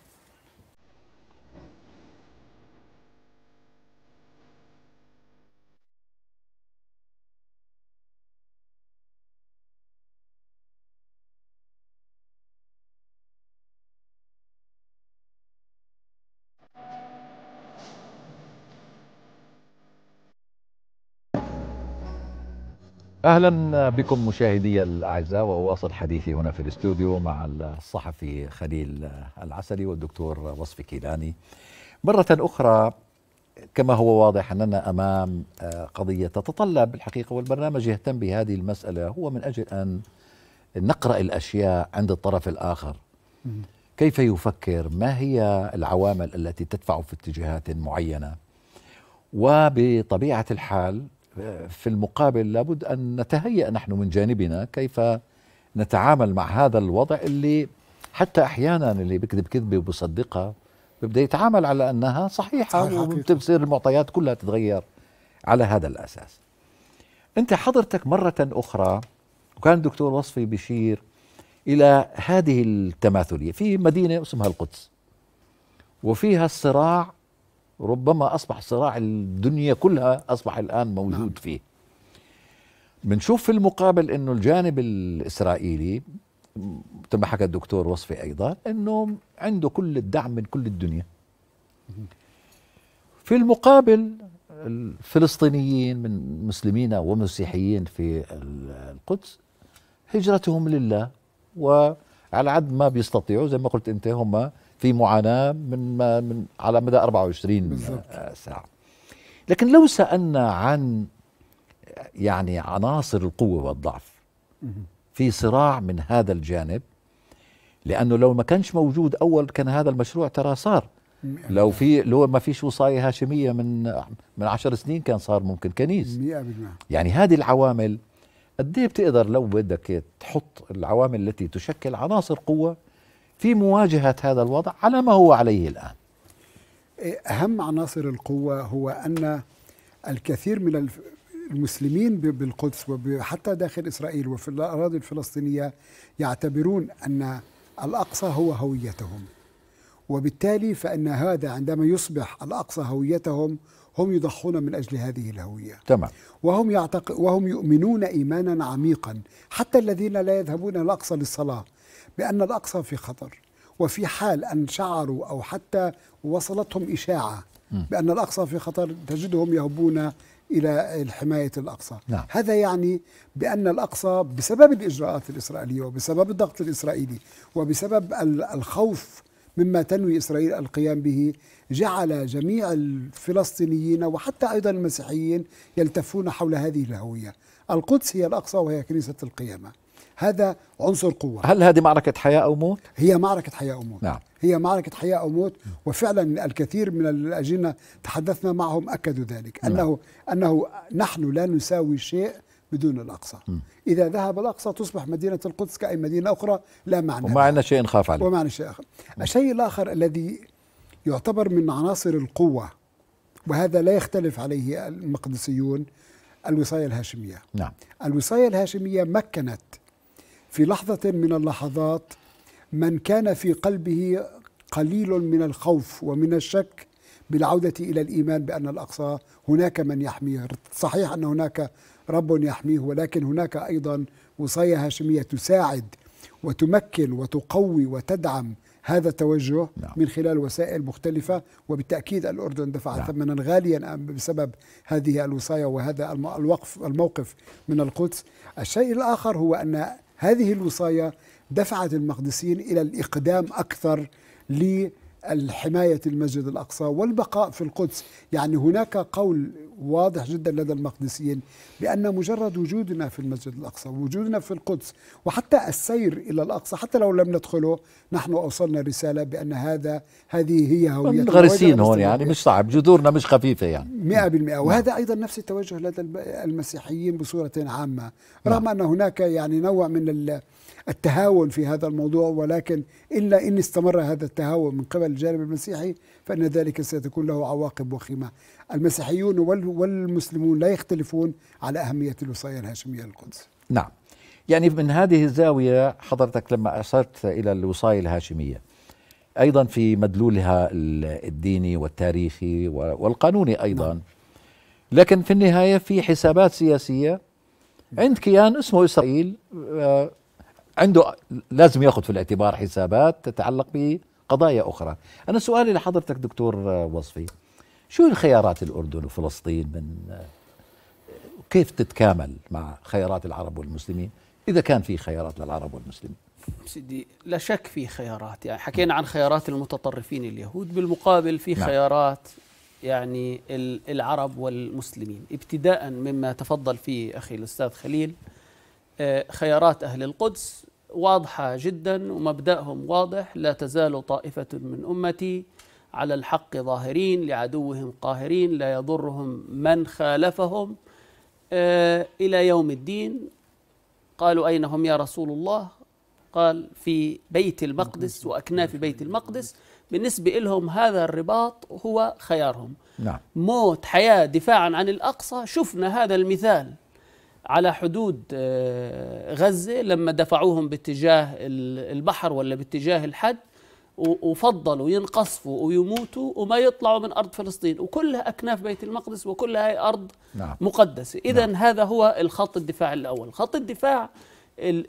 اهلا بكم مشاهدي الاعزاء واواصل حديثي هنا في الاستوديو مع الصحفي خليل العسلي والدكتور وصفي كيلاني مره اخرى كما هو واضح اننا امام آه، قضيه تتطلب بالحقيقه والبرنامج يهتم بهذه المساله هو من اجل ان نقرا الاشياء عند الطرف الاخر كيف يفكر ما هي العوامل التي تدفع في اتجاهات معينه وبطبيعه الحال في المقابل لابد أن نتهيأ نحن من جانبنا كيف نتعامل مع هذا الوضع اللي حتى أحيانا اللي بيكذب كذبة وبصدقها ببدأ يتعامل على أنها صحيحة وبتصير المعطيات كلها تتغير على هذا الأساس أنت حضرتك مرة أخرى وكان الدكتور وصفي بيشير إلى هذه التماثلية في مدينة اسمها القدس وفيها الصراع ربما أصبح صراع الدنيا كلها أصبح الآن موجود نعم. فيه بنشوف في المقابل أنه الجانب الإسرائيلي مثل ما حكى الدكتور وصفي أيضا أنه عنده كل الدعم من كل الدنيا في المقابل الفلسطينيين من مسلمين ومسيحيين في القدس هجرتهم لله وعلى عد ما بيستطيعوا زي ما قلت انت هم في معاناه من ما من على مدى 24 بالزبط. آه، ساعه لكن لو سالنا عن يعني عناصر القوه والضعف في صراع من هذا الجانب لانه لو ما كانش موجود اول كان هذا المشروع ترى صار لو في لو ما فيش وصايه هاشميه من من 10 سنين كان صار ممكن كنيس يعني هذه العوامل قد ايه بتقدر لو بدك تحط العوامل التي تشكل عناصر قوه في مواجهة هذا الوضع على ما هو عليه الآن إيه، أهم عناصر القوة هو أن الكثير من المسلمين بالقدس وحتى داخل إسرائيل وفي الأراضي الفلسطينية يعتبرون أن الأقصى هو هويتهم وبالتالي فإن هذا عندما يصبح الأقصى هويتهم هم يضحون من أجل هذه الهوية تمام وهم, يعتق... وهم يؤمنون إيمانا عميقا حتى الذين لا يذهبون الأقصى للصلاة بأن الأقصى في خطر وفي حال أن شعروا أو حتى وصلتهم إشاعة بأن الأقصى في خطر تجدهم يهبون إلى حماية الأقصى نعم. هذا يعني بأن الأقصى بسبب الإجراءات الإسرائيلية وبسبب الضغط الإسرائيلي وبسبب الخوف مما تنوي إسرائيل القيام به جعل جميع الفلسطينيين وحتى أيضا المسيحيين يلتفون حول هذه الهوية القدس هي الأقصى وهي كنيسة القيامة هذا عنصر قوة هل هذه معركة حياة أو موت؟ هي معركة حياة أو موت نعم. هي معركة حياة أو موت وفعلا الكثير من الأجنة تحدثنا معهم أكدوا ذلك نعم. أنه, أنه نحن لا نساوي شيء بدون الأقصى م. إذا ذهب الأقصى تصبح مدينة القدس كأي مدينة أخرى لا معنى وما عندنا شيء نخاف عليه وما شيء آخر نعم. الشيء الآخر الذي يعتبر من عناصر القوة وهذا لا يختلف عليه المقدسيون الوصاية الهاشمية نعم الوصاية الهاشمية مكنت في لحظة من اللحظات من كان في قلبه قليل من الخوف ومن الشك بالعودة إلى الإيمان بأن الأقصى هناك من يحميه صحيح أن هناك رب يحميه ولكن هناك أيضا وصايا هاشمية تساعد وتمكن وتقوي وتدعم هذا التوجه نعم. من خلال وسائل مختلفة وبالتأكيد الأردن دفع نعم. ثمنا غاليا بسبب هذه الوصايا وهذا الوقف الموقف من القدس الشيء الآخر هو أن هذه الوصاية دفعت المقدسيين إلى الإقدام أكثر للحماية المسجد الأقصى والبقاء في القدس يعني هناك قول واضح جدا لدى المقدسيين بأن مجرد وجودنا في المسجد الأقصى وجودنا في القدس وحتى السير إلى الأقصى حتى لو لم ندخله نحن أوصلنا رسالة بأن هذا هذه هي هويتنا متغرسين هون يعني مش صعب جذورنا مش خفيفة يعني 100% بالمئة نعم. وهذا أيضا نفس التوجه لدى المسيحيين بصورة عامة رغم نعم. أن هناك يعني نوع من التهاون في هذا الموضوع ولكن إلا إن استمر هذا التهاون من قبل الجانب المسيحي فإن ذلك سيكون له عواقب وخيمة المسيحيون والمسلمون لا يختلفون على أهمية الوصاية الهاشمية للقدس نعم يعني من هذه الزاوية حضرتك لما أشرت إلى الوصاية الهاشمية أيضا في مدلولها الديني والتاريخي والقانوني أيضا نعم. لكن في النهاية في حسابات سياسية عند كيان اسمه إسرائيل آه، عنده لازم ياخذ في الاعتبار حسابات تتعلق بقضايا اخرى انا سؤالي لحضرتك دكتور وصفي شو الخيارات الاردن وفلسطين من كيف تتكامل مع خيارات العرب والمسلمين اذا كان في خيارات للعرب والمسلمين سيدي لا شك في خيارات يعني حكينا عن خيارات المتطرفين اليهود بالمقابل في نعم. خيارات يعني العرب والمسلمين ابتداء مما تفضل فيه اخي الاستاذ خليل آه، خيارات أهل القدس واضحة جدا ومبدأهم واضح لا تزال طائفة من أمتي على الحق ظاهرين لعدوهم قاهرين لا يضرهم من خالفهم آه، إلى يوم الدين قالوا أين هم يا رسول الله قال في بيت المقدس وأكناف بيت المقدس بالنسبة لهم هذا الرباط هو خيارهم نعم. موت حياة دفاعا عن الأقصى شفنا هذا المثال على حدود آه، غزة لما دفعوهم باتجاه البحر ولا باتجاه الحد وفضلوا ينقصفوا ويموتوا وما يطلعوا من أرض فلسطين وكلها أكناف بيت المقدس وكلها هي أرض نعم. مقدسة إذا نعم. هذا هو الخط الدفاع الأول خط الدفاع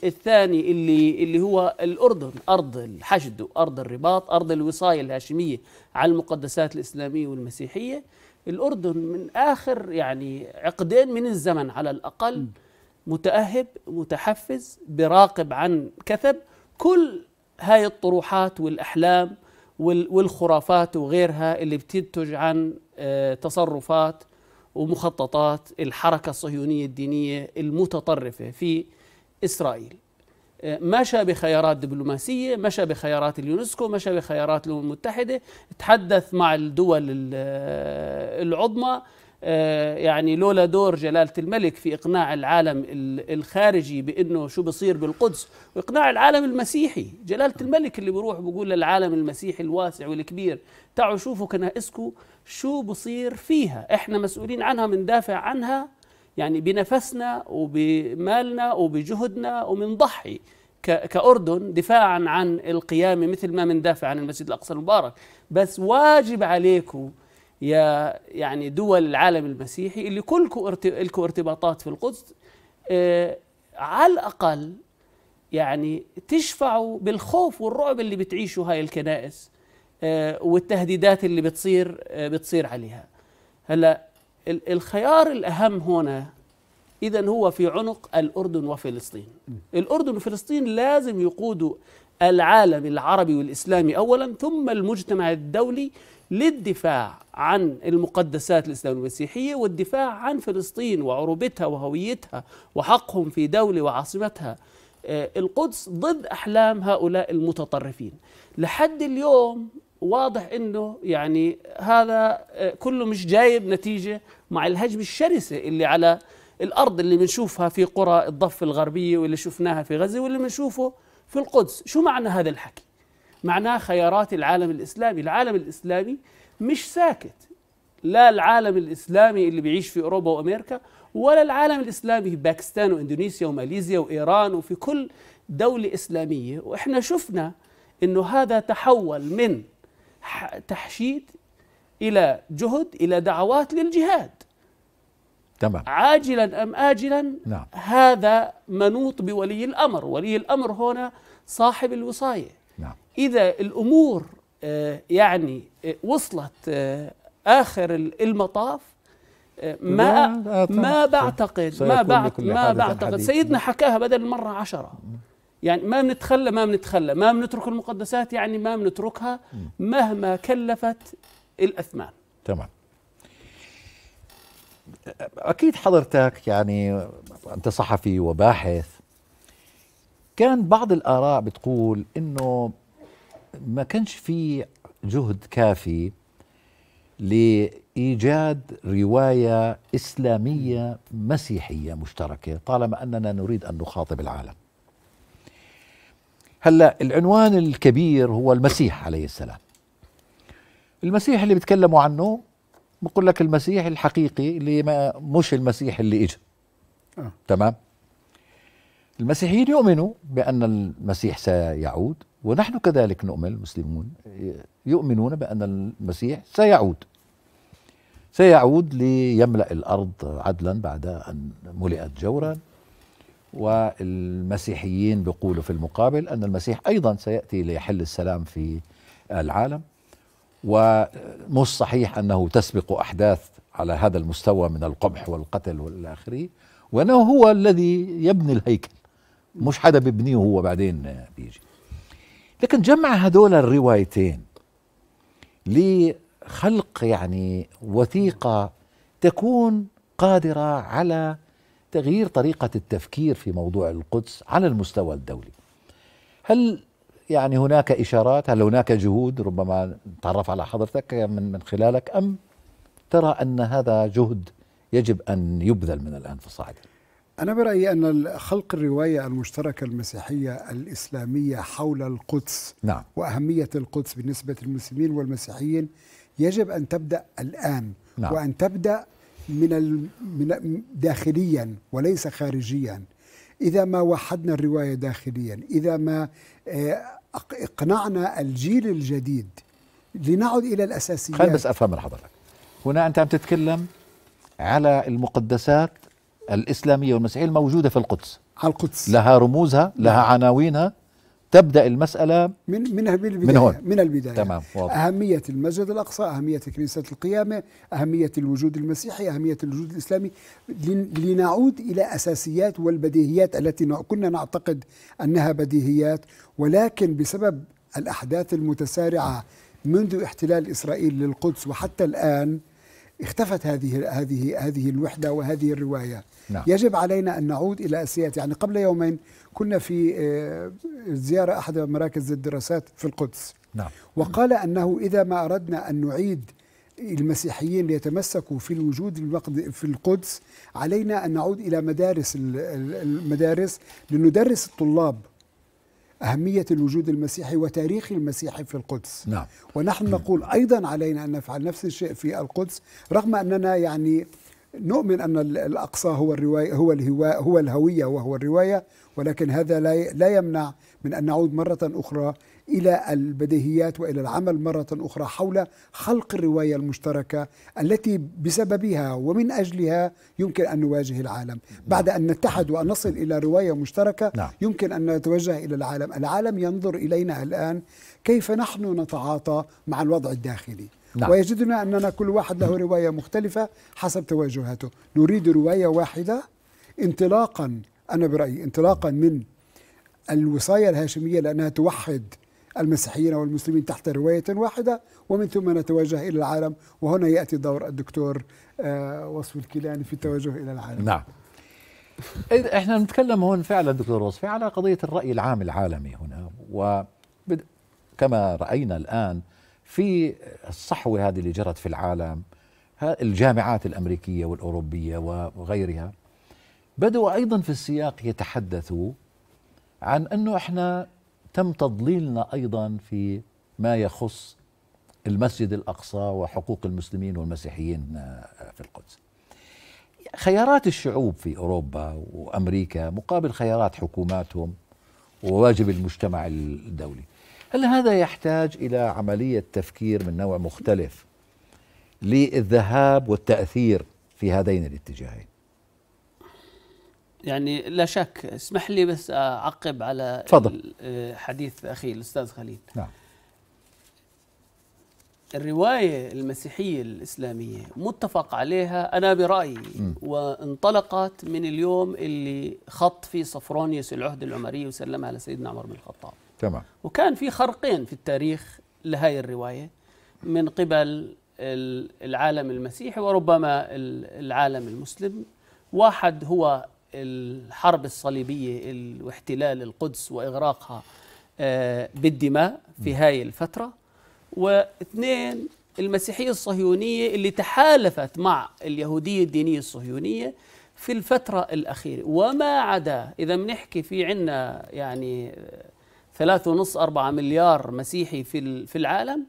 الثاني اللي اللي هو الاردن ارض الحشد وارض الرباط ارض الوصايه الهاشميه على المقدسات الاسلاميه والمسيحيه الأردن من آخر يعني عقدين من الزمن على الأقل م. متأهب متحفز براقب عن كثب كل هاي الطروحات والأحلام والخرافات وغيرها اللي بتنتج عن آه، تصرفات ومخططات الحركة الصهيونية الدينية المتطرفة في إسرائيل مشى بخيارات دبلوماسية مشى بخيارات اليونسكو مشى بخيارات الأمم المتحدة تحدث مع الدول العظمى آه، يعني لولا دور جلالة الملك في إقناع العالم الخارجي بأنه شو بصير بالقدس وإقناع العالم المسيحي جلالة الملك اللي بيروح بقول للعالم المسيحي الواسع والكبير تعوا شوفوا كنائسكم شو بصير فيها إحنا مسؤولين عنها من دافع عنها يعني بنفسنا وبمالنا وبجهدنا ومنضحي كأردن دفاعا عن القيامة مثل ما مندافع عن المسجد الأقصى المبارك بس واجب عليكم يا يعني دول العالم المسيحي اللي كلكم ارتباطات في القدس آه على الأقل يعني تشفعوا بالخوف والرعب اللي بتعيشوا هاي الكنائس آه والتهديدات اللي بتصير آه بتصير عليها هلا الخيار الأهم هنا إذا هو في عنق الأردن وفلسطين الأردن وفلسطين لازم يقودوا العالم العربي والإسلامي أولا ثم المجتمع الدولي للدفاع عن المقدسات الإسلامية المسيحية والدفاع عن فلسطين وعروبتها وهويتها وحقهم في دولة وعاصمتها آه، القدس ضد أحلام هؤلاء المتطرفين لحد اليوم واضح انه يعني هذا آه، كله مش جايب نتيجه مع الهجمه الشرسه اللي على الارض اللي بنشوفها في قرى الضفه الغربيه واللي شفناها في غزه واللي بنشوفه في القدس، شو معنى هذا الحكي؟ معناه خيارات العالم الاسلامي، العالم الاسلامي مش ساكت لا العالم الاسلامي اللي بيعيش في اوروبا وامريكا ولا العالم الاسلامي في باكستان واندونيسيا وماليزيا وايران وفي كل دوله اسلاميه، واحنا شفنا انه هذا تحول من تحشيد الى جهد الى دعوات للجهاد تمام عاجلا ام اجلا نعم. هذا منوط بولي الامر ولي الامر هنا صاحب الوصايه نعم. اذا الامور آه، يعني آه، وصلت آه، اخر المطاف ما ما بعتقد ما بعتقد سيدنا حكاها بدل المره عشرة يعني ما بنتخلى ما بنتخلى ما بنترك المقدسات يعني ما بنتركها مهما كلفت الأثمان تمام أكيد حضرتك يعني أنت صحفي وباحث كان بعض الآراء بتقول إنه ما كانش في جهد كافي لايجاد روايه اسلاميه مسيحيه مشتركه طالما اننا نريد ان نخاطب العالم. هلا العنوان الكبير هو المسيح عليه السلام المسيح اللي بيتكلموا عنه بقول لك المسيح الحقيقي اللي ما مش المسيح اللي اجى آه. تمام المسيحيين يؤمنوا بأن المسيح سيعود ونحن كذلك نؤمن المسلمون يؤمنون بأن المسيح سيعود سيعود ليملأ الأرض عدلا بعد أن ملئت جورا والمسيحيين بيقولوا في المقابل أن المسيح أيضا سيأتي ليحل السلام في العالم ومش صحيح أنه تسبق أحداث على هذا المستوى من القبح والقتل والآخري وأنه هو الذي يبني الهيكل مش حدا بيبنيه هو بعدين بيجي لكن جمع هذول الروايتين لخلق يعني وثيقة تكون قادرة على تغيير طريقة التفكير في موضوع القدس على المستوى الدولي هل يعني هناك إشارات هل هناك جهود ربما نتعرف على حضرتك من, من خلالك أم ترى أن هذا جهد يجب أن يبذل من الآن في الصعيد أنا برأيي أن خلق الرواية المشتركة المسيحية الإسلامية حول القدس نعم. وأهمية القدس بالنسبة للمسلمين والمسيحيين يجب أن تبدأ الآن نعم. وأن تبدأ من من داخليا وليس خارجيا إذا ما وحدنا الرواية داخليا إذا ما آه، اقنعنا الجيل الجديد لنعد إلى الأساسيات خلينا بس أفهم من حضرتك هنا أنت عم تتكلم على المقدسات الإسلامية والمسيحية الموجودة في القدس على القدس لها رموزها لها عناوينها تبدا المساله من من البدايه من, هون. من البدايه تمام واضح. اهميه المسجد الاقصى اهميه كنيسه القيامه اهميه الوجود المسيحي اهميه الوجود الاسلامي لنعود الى اساسيات والبديهيات التي كنا نعتقد انها بديهيات ولكن بسبب الاحداث المتسارعه منذ احتلال اسرائيل للقدس وحتى الان اختفت هذه هذه هذه الوحده وهذه الروايه نعم. يجب علينا ان نعود الى اساسيات يعني قبل يومين كنا في آه، زياره احد مراكز الدراسات في القدس نعم. وقال انه اذا ما اردنا ان نعيد المسيحيين ليتمسكوا في الوجود في القدس علينا ان نعود الى مدارس المدارس لندرس الطلاب أهمية الوجود المسيحي وتاريخ المسيحي في القدس نعم. ونحن نقول أيضا علينا أن نفعل نفس الشيء في القدس رغم أننا يعني نؤمن أن الأقصى هو الرواية هو الهواء هو الهوية وهو الرواية ولكن هذا لا لا يمنع من أن نعود مرة أخرى إلى البديهيات وإلى العمل مرة أخرى حول خلق الرواية المشتركة التي بسببها ومن أجلها يمكن أن نواجه العالم بعد أن نتحد وأن نصل إلى رواية مشتركة نعم. يمكن أن نتوجه إلى العالم العالم ينظر إلينا الآن كيف نحن نتعاطى مع الوضع الداخلي نعم. ويجدنا أننا كل واحد له رواية مختلفة حسب توجهاته نريد رواية واحدة انطلاقا أنا برأيي انطلاقا من الوصاية الهاشمية لأنها توحد المسيحيين والمسلمين تحت رواية واحدة ومن ثم نتوجه إلى العالم وهنا يأتي دور الدكتور آه، وصف الكيلاني في التوجه إلى العالم نعم احنا نتكلم هون فعلا دكتور وصفي على قضيه الراي العام العالمي هنا وكما راينا الان في الصحوه هذه اللي جرت في العالم الجامعات الامريكيه والاوروبيه وغيرها بدأوا ايضا في السياق يتحدثوا عن انه احنا تم تضليلنا ايضا في ما يخص المسجد الاقصى وحقوق المسلمين والمسيحيين آه، في القدس. خيارات الشعوب في اوروبا وامريكا مقابل خيارات حكوماتهم وواجب المجتمع الدولي. هل هذا يحتاج الى عمليه تفكير من نوع مختلف للذهاب والتاثير في هذين الاتجاهين؟ يعني لا شك اسمح لي بس اعقب على فضل. آه، حديث اخي الاستاذ خليل نعم الروايه المسيحيه الاسلاميه متفق عليها انا برايي وانطلقت من اليوم اللي خط فيه صفرونيوس العهد العمري وسلمها لسيدنا عمر بن الخطاب تمام وكان في خرقين في التاريخ لهذه الروايه من قبل العالم المسيحي وربما العالم المسلم واحد هو الحرب الصليبية واحتلال القدس وإغراقها آه، بالدماء في هاي الفترة واثنين المسيحية الصهيونية اللي تحالفت مع اليهودية الدينية الصهيونية في الفترة الأخيرة وما عدا إذا بنحكي في عنا يعني آه، ثلاثة ونص أربعة مليار مسيحي في في العالم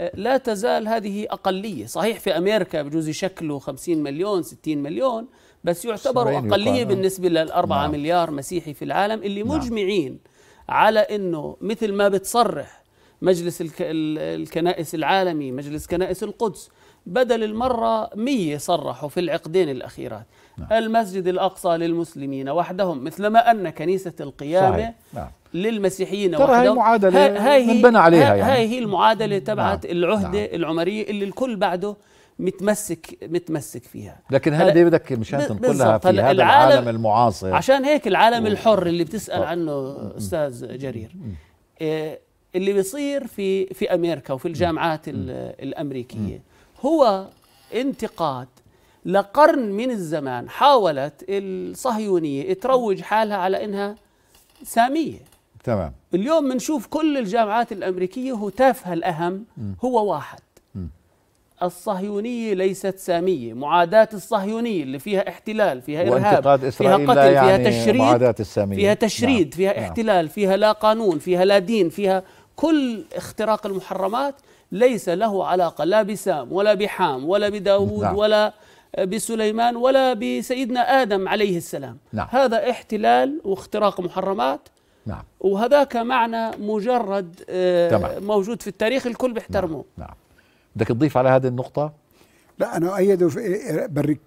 آه، لا تزال هذه أقلية صحيح في أمريكا بجوز يشكلوا 50 مليون 60 مليون بس يعتبروا أقلية بالنسبة للأربعة نعم. مليار مسيحي في العالم اللي نعم. مجمعين على أنه مثل ما بتصرح مجلس الك... الكنائس العالمي مجلس كنائس القدس بدل المرة مية صرحوا في العقدين الأخيرات نعم. المسجد الأقصى للمسلمين وحدهم مثلما أن كنيسة القيامة صحيح. نعم. للمسيحيين ترى وحدهم هاي المعادله هاي من بنى عليها يعني هاي هي المعادلة نعم. تبعت نعم. العهدة نعم. العمرية اللي الكل بعده متمسك متمسك فيها لكن هل بدك مشان تنقلها في هذا العالم, العالم المعاصر عشان هيك العالم و... الحر اللي بتسال طب. عنه استاذ جرير إيه اللي بيصير في في امريكا وفي الجامعات الامريكيه هو انتقاد لقرن من الزمان حاولت الصهيونيه تروج حالها على انها ساميه تمام اليوم بنشوف كل الجامعات الامريكيه هتافها الاهم هو واحد الصهيونية ليست سامية معاداة الصهيونية اللي فيها احتلال فيها إرهاب فيها قتل يعني فيها نعم. تشريد فيها تشريد نعم. فيها احتلال فيها لا قانون فيها لا دين فيها كل اختراق المحرمات ليس له علاقة لا بسام ولا بحام ولا بداود نعم. ولا بسليمان ولا بسيدنا آدم عليه السلام نعم. هذا احتلال واختراق محرمات نعم. وهذاك معنى مجرد آه، تمام. موجود في التاريخ الكل بيحترمه نعم. نعم. بدك تضيف على هذه النقطة؟ لا أنا أيد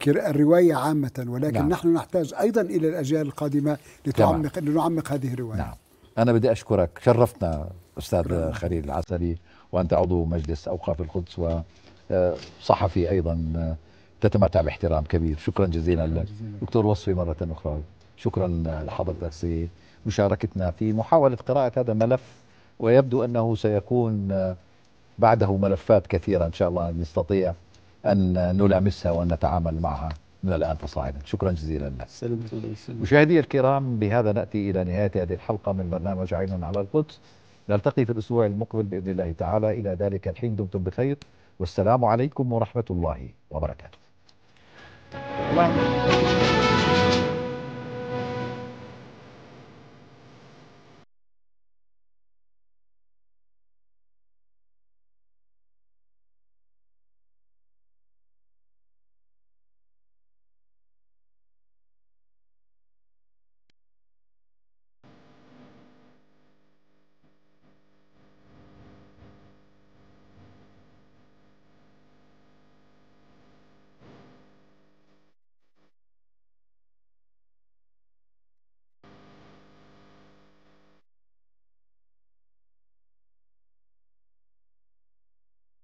الرواية عامة ولكن نعم. نحن نحتاج أيضا إلى الأجيال القادمة لتعمق لنعمق هذه الرواية نعم. أنا بدي أشكرك شرفتنا أستاذ نعم. خليل العسلي وأنت عضو مجلس أوقاف القدس وصحفي آه، أيضا آه، تتمتع باحترام كبير شكرا جزيلا لك دكتور وصفي مرة أخرى شكرا لحضرتك مشاركتنا في محاولة قراءة هذا الملف ويبدو أنه سيكون آه، بعده ملفات كثيرة إن شاء الله نستطيع أن نلامسها وأن نتعامل معها من الآن فصاعدا شكرا جزيلا لك مشاهدي الكرام بهذا نأتي إلى نهاية هذه الحلقة من برنامج عين على القدس نلتقي في الأسبوع المقبل بإذن الله تعالى إلى ذلك الحين دمتم بخير والسلام عليكم ورحمة الله وبركاته